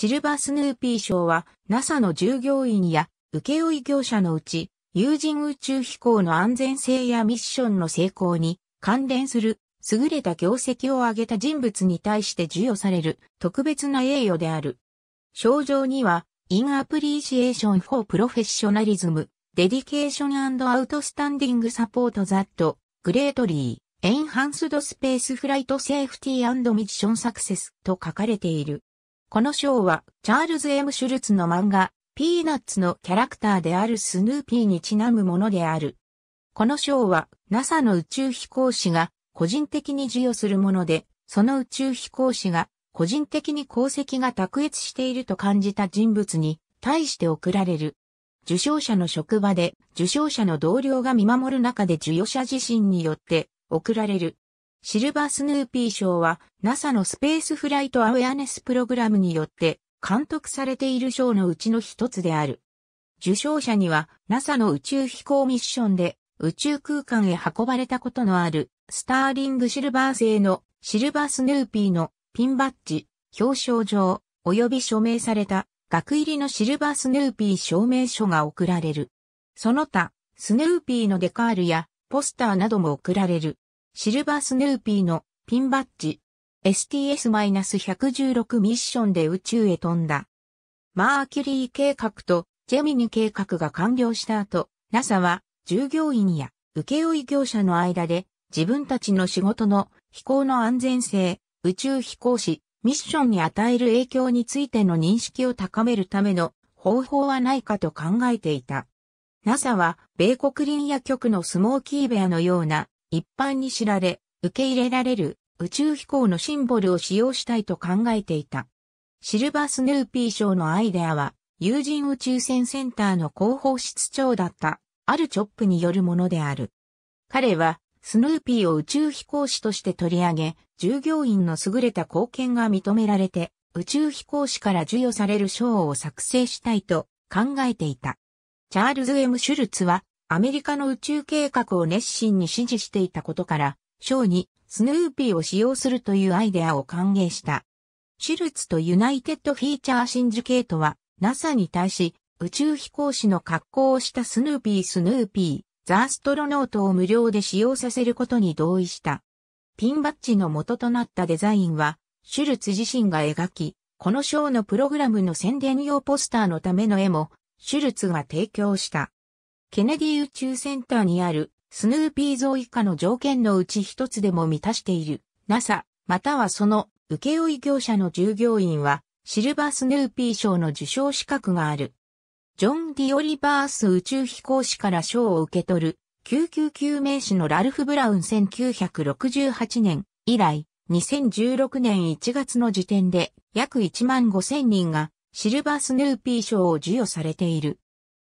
シルバースヌーピー賞は NASA の従業員や請負業者のうち有人宇宙飛行の安全性やミッションの成功に関連する優れた業績を挙げた人物に対して授与される特別な栄誉である。賞状には In Appreciation for Professionalism, Dedication and Outstanding Support That Greatly Enhanced Space Flight Safety and Mission Success と書かれている。この賞は、チャールズ・エム・シュルツの漫画、ピーナッツのキャラクターであるスヌーピーにちなむものである。この賞は、NASA の宇宙飛行士が個人的に授与するもので、その宇宙飛行士が個人的に功績が卓越していると感じた人物に対して贈られる。受賞者の職場で受賞者の同僚が見守る中で授与者自身によって贈られる。シルバースヌーピー賞は NASA のスペースフライトアウェアネスプログラムによって監督されている賞のうちの一つである。受賞者には NASA の宇宙飛行ミッションで宇宙空間へ運ばれたことのあるスターリングシルバー製のシルバースヌーピーのピンバッジ、表彰状、及び署名された額入りのシルバースヌーピー証明書が贈られる。その他、スヌーピーのデカールやポスターなども贈られる。シルバースヌーピーのピンバッジ STS-116 ミッションで宇宙へ飛んだ。マーキュリー計画とジェミニ計画が完了した後、NASA は従業員や請負業者の間で自分たちの仕事の飛行の安全性、宇宙飛行士、ミッションに与える影響についての認識を高めるための方法はないかと考えていた。NASA は米国林野局のスモーキーベアのような一般に知られ、受け入れられる宇宙飛行のシンボルを使用したいと考えていた。シルバースヌーピー賞のアイデアは、有人宇宙船センターの広報室長だった、あるチョップによるものである。彼は、スヌーピーを宇宙飛行士として取り上げ、従業員の優れた貢献が認められて、宇宙飛行士から授与される賞を作成したいと考えていた。チャールズ・エム・シュルツは、アメリカの宇宙計画を熱心に支持していたことから、ショーにスヌーピーを使用するというアイデアを歓迎した。シュルツとユナイテッドフィーチャーシンジケートは NASA に対し宇宙飛行士の格好をしたスヌーピースヌーピー、ザ・アストロノートを無料で使用させることに同意した。ピンバッジの元となったデザインは、シュルツ自身が描き、このショーのプログラムの宣伝用ポスターのための絵も、シュルツが提供した。ケネディ宇宙センターにあるスヌーピー像以下の条件のうち一つでも満たしている NASA またはその請負業者の従業員はシルバースヌーピー賞の受賞資格がある。ジョン・ディオリバース宇宙飛行士から賞を受け取る救急救命士のラルフ・ブラウン1968年以来2016年1月の時点で約1万5千人がシルバースヌーピー賞を授与されている。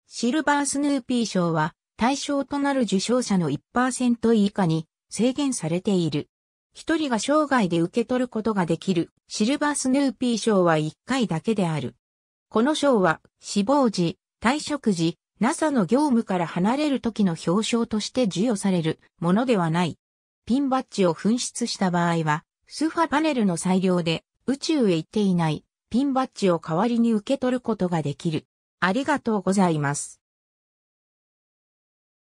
シルバースヌーピー賞は対象となる受賞者の1%以下に制限されている。一人が生涯で受け取ることができるシルバースヌーピー賞は1回だけである。この賞は死亡時、退職時、NASA の業務から離れる時の表彰として授与されるものではない。ピンバッジを紛失した場合は、スーファパネルの裁量で宇宙へ行っていないピンバッジを代わりに受け取ることができる。ありがとうございます。